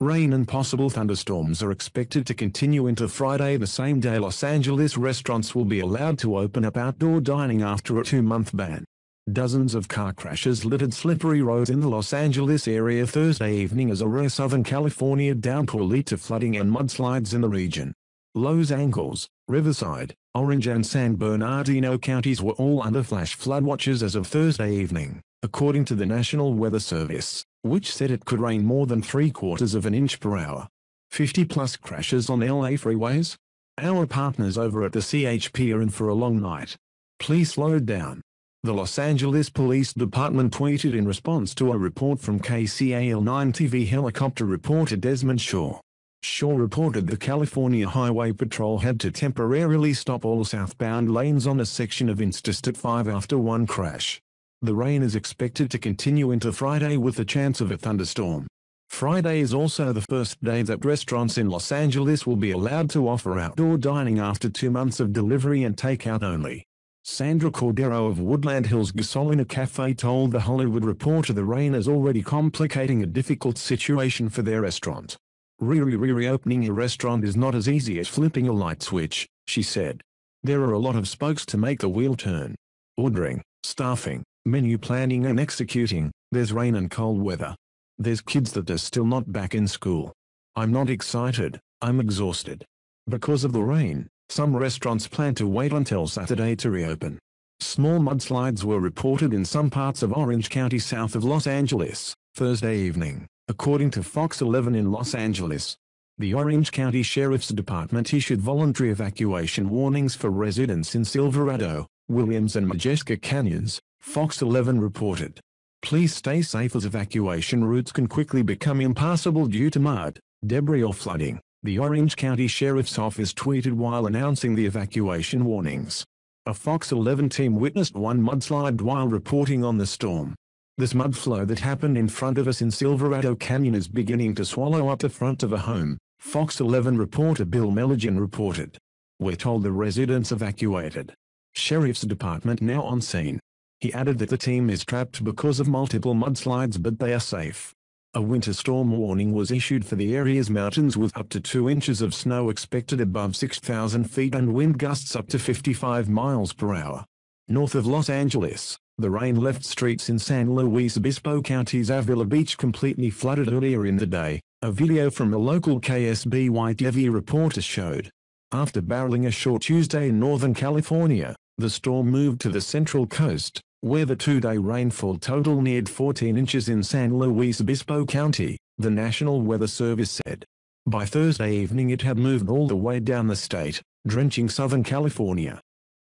Rain and possible thunderstorms are expected to continue into Friday the same day Los Angeles restaurants will be allowed to open up outdoor dining after a two-month ban. Dozens of car crashes littered slippery roads in the Los Angeles area Thursday evening as a rare Southern California downpour led to flooding and mudslides in the region. Los Angeles, Riverside, Orange and San Bernardino counties were all under flash flood watches as of Thursday evening according to the National Weather Service, which said it could rain more than three quarters of an inch per hour. 50 plus crashes on LA freeways? Our partners over at the CHP are in for a long night. Please slow down. The Los Angeles Police Department tweeted in response to a report from KCAL9 TV helicopter reporter Desmond Shaw. Shaw reported the California Highway Patrol had to temporarily stop all southbound lanes on a section of Interstate 5 after one crash. The rain is expected to continue into Friday with the chance of a thunderstorm. Friday is also the first day that restaurants in Los Angeles will be allowed to offer outdoor dining after two months of delivery and takeout only. Sandra Cordero of Woodland Hills Gasolina Cafe told The Hollywood Reporter the rain is already complicating a difficult situation for their restaurant. Re-re-reopening a restaurant is not as easy as flipping a light switch, she said. There are a lot of spokes to make the wheel turn. Ordering, staffing, menu planning and executing, there's rain and cold weather. There's kids that are still not back in school. I'm not excited, I'm exhausted. Because of the rain, some restaurants plan to wait until Saturday to reopen. Small mudslides were reported in some parts of Orange County south of Los Angeles, Thursday evening, according to Fox 11 in Los Angeles. The Orange County Sheriff's Department issued voluntary evacuation warnings for residents in Silverado, Williams and Majeska Canyons, Fox 11 reported. Please stay safe as evacuation routes can quickly become impassable due to mud, debris or flooding, the Orange County Sheriff's Office tweeted while announcing the evacuation warnings. A Fox 11 team witnessed one mudslide while reporting on the storm. This mud flow that happened in front of us in Silverado Canyon is beginning to swallow up the front of a home, Fox 11 reporter Bill Melligan reported. We're told the residents evacuated. Sheriff's Department now on scene. He added that the team is trapped because of multiple mudslides but they are safe. A winter storm warning was issued for the area's mountains with up to 2 inches of snow expected above 6,000 feet and wind gusts up to 55 miles per hour. North of Los Angeles, the rain left streets in San Luis Obispo County's Avila Beach completely flooded earlier in the day, a video from a local KSBY TV reporter showed. After barreling ashore Tuesday in Northern California, the storm moved to the central coast, where the two-day rainfall total neared 14 inches in San Luis Obispo County, the National Weather Service said. By Thursday evening it had moved all the way down the state, drenching Southern California.